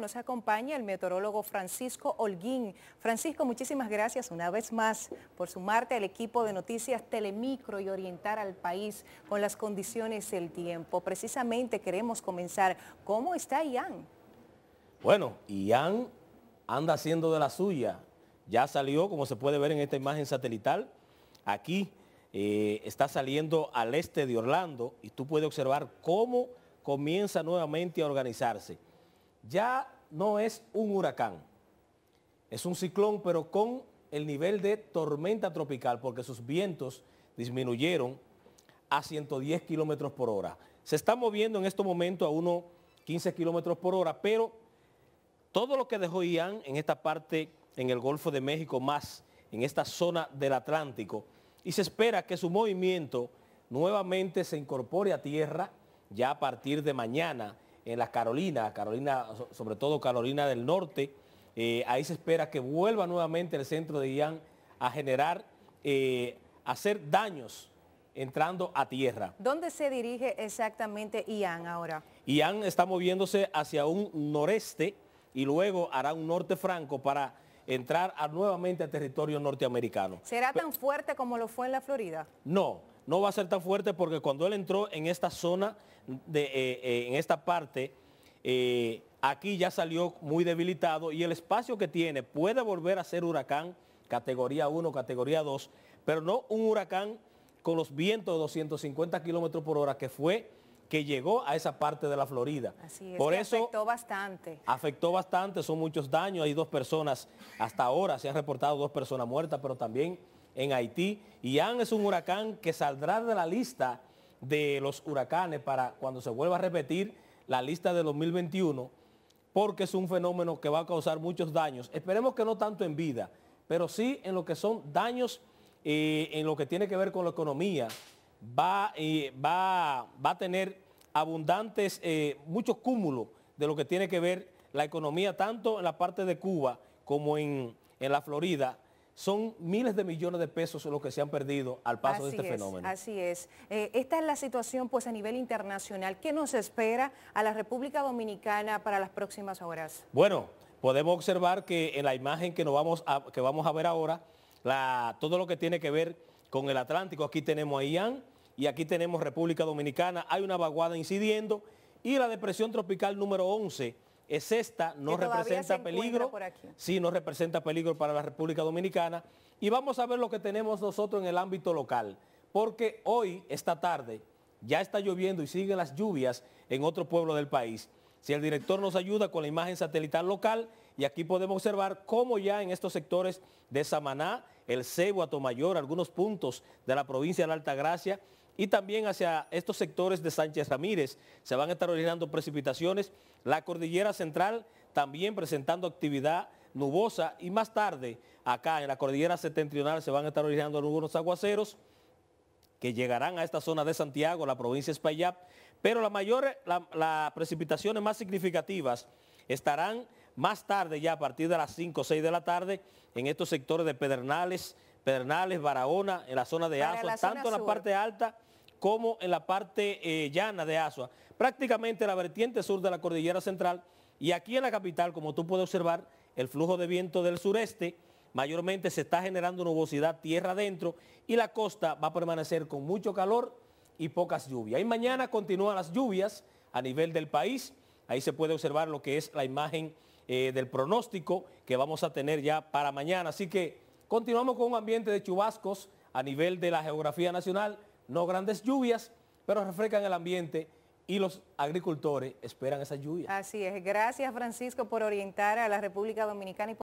Nos acompaña el meteorólogo Francisco Holguín. Francisco, muchísimas gracias una vez más por sumarte al equipo de noticias Telemicro y orientar al país con las condiciones del tiempo. Precisamente queremos comenzar. ¿Cómo está Ian? Bueno, Ian anda haciendo de la suya. Ya salió, como se puede ver en esta imagen satelital, aquí eh, está saliendo al este de Orlando y tú puedes observar cómo comienza nuevamente a organizarse ya no es un huracán. Es un ciclón, pero con el nivel de tormenta tropical, porque sus vientos disminuyeron a 110 kilómetros por hora. Se está moviendo en este momento a unos 15 kilómetros por hora, pero todo lo que dejó Ian en esta parte, en el Golfo de México, más en esta zona del Atlántico, y se espera que su movimiento nuevamente se incorpore a tierra ya a partir de mañana en la Carolina, Carolina, sobre todo Carolina del Norte. Eh, ahí se espera que vuelva nuevamente el centro de Ian a generar, eh, a hacer daños entrando a tierra. ¿Dónde se dirige exactamente Ian ahora? Ian está moviéndose hacia un noreste y luego hará un norte franco para entrar nuevamente al territorio norteamericano. ¿Será tan fuerte como lo fue en la Florida? No, no va a ser tan fuerte porque cuando él entró en esta zona, de, eh, eh, en esta parte, eh, aquí ya salió muy debilitado y el espacio que tiene puede volver a ser huracán categoría 1, categoría 2, pero no un huracán con los vientos de 250 kilómetros por hora que fue que llegó a esa parte de la Florida. Así es, por eso afectó bastante. Afectó bastante, son muchos daños, hay dos personas, hasta ahora se han reportado dos personas muertas, pero también en Haití. y Ian es un huracán que saldrá de la lista de los huracanes para cuando se vuelva a repetir la lista de 2021, porque es un fenómeno que va a causar muchos daños. Esperemos que no tanto en vida, pero sí en lo que son daños, eh, en lo que tiene que ver con la economía. Va, eh, va, a tener abundantes, eh, muchos cúmulos de lo que tiene que ver la economía, tanto en la parte de Cuba como en, en la Florida, son miles de millones de pesos los que se han perdido al paso de este fenómeno. Así es. Eh, esta es la situación pues a nivel internacional. ¿Qué nos espera a la República Dominicana para las próximas horas? Bueno, podemos observar que en la imagen que, nos vamos, a, que vamos a ver ahora, todo lo que tiene que ver con el Atlántico, aquí tenemos a Ian y aquí tenemos República Dominicana, hay una vaguada incidiendo y la depresión tropical número 11 es esta, no representa peligro. Sí, no representa peligro para la República Dominicana. Y vamos a ver lo que tenemos nosotros en el ámbito local, porque hoy, esta tarde, ya está lloviendo y siguen las lluvias en otro pueblo del país. Si el director nos ayuda con la imagen satelital local, y aquí podemos observar cómo ya en estos sectores de Samaná, el Ceguatomayor, Mayor, algunos puntos de la provincia de la Gracia, y también hacia estos sectores de Sánchez Ramírez. Se van a estar originando precipitaciones. La cordillera central también presentando actividad nubosa y más tarde acá en la cordillera septentrional se van a estar originando algunos aguaceros que llegarán a esta zona de Santiago, la provincia de Espaillat, pero las las precipitaciones más significativas estarán más tarde, ya a partir de las 5 o 6 de la tarde, en estos sectores de Pedernales, Pernales, Barahona, en la zona de Asua, tanto en la parte alta como en la parte eh, llana de Asua, prácticamente la vertiente sur de la cordillera central y aquí en la capital, como tú puedes observar, el flujo de viento del sureste mayormente se está generando nubosidad tierra adentro y la costa va a permanecer con mucho calor y pocas lluvias. Y mañana continúan las lluvias a nivel del país, ahí se puede observar lo que es la imagen eh, del pronóstico que vamos a tener ya para mañana, así que Continuamos con un ambiente de chubascos a nivel de la geografía nacional, no grandes lluvias, pero refrescan el ambiente y los agricultores esperan esa lluvia. Así es. Gracias, Francisco, por orientar a la República Dominicana